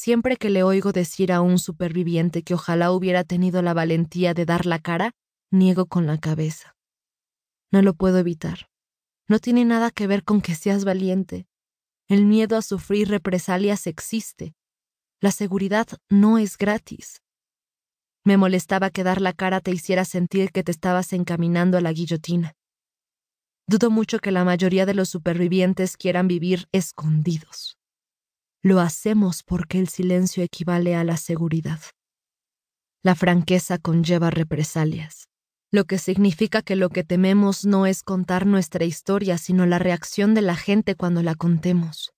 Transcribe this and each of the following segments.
Siempre que le oigo decir a un superviviente que ojalá hubiera tenido la valentía de dar la cara, niego con la cabeza. No lo puedo evitar. No tiene nada que ver con que seas valiente. El miedo a sufrir represalias existe. La seguridad no es gratis. Me molestaba que dar la cara te hiciera sentir que te estabas encaminando a la guillotina. Dudo mucho que la mayoría de los supervivientes quieran vivir escondidos. Lo hacemos porque el silencio equivale a la seguridad. La franqueza conlleva represalias, lo que significa que lo que tememos no es contar nuestra historia, sino la reacción de la gente cuando la contemos.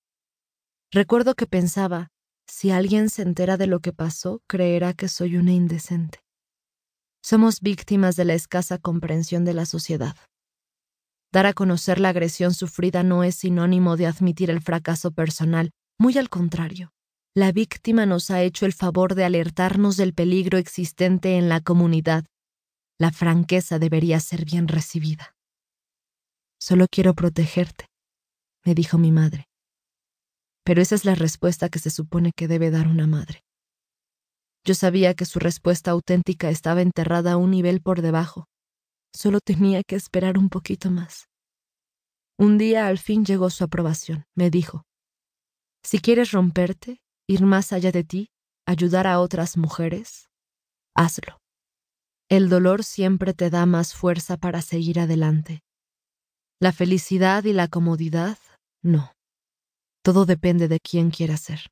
Recuerdo que pensaba, si alguien se entera de lo que pasó, creerá que soy una indecente. Somos víctimas de la escasa comprensión de la sociedad. Dar a conocer la agresión sufrida no es sinónimo de admitir el fracaso personal, muy al contrario, la víctima nos ha hecho el favor de alertarnos del peligro existente en la comunidad. La franqueza debería ser bien recibida. Solo quiero protegerte, me dijo mi madre. Pero esa es la respuesta que se supone que debe dar una madre. Yo sabía que su respuesta auténtica estaba enterrada a un nivel por debajo. Solo tenía que esperar un poquito más. Un día al fin llegó su aprobación, me dijo. Si quieres romperte, ir más allá de ti, ayudar a otras mujeres, hazlo. El dolor siempre te da más fuerza para seguir adelante. La felicidad y la comodidad, no. Todo depende de quién quiera ser.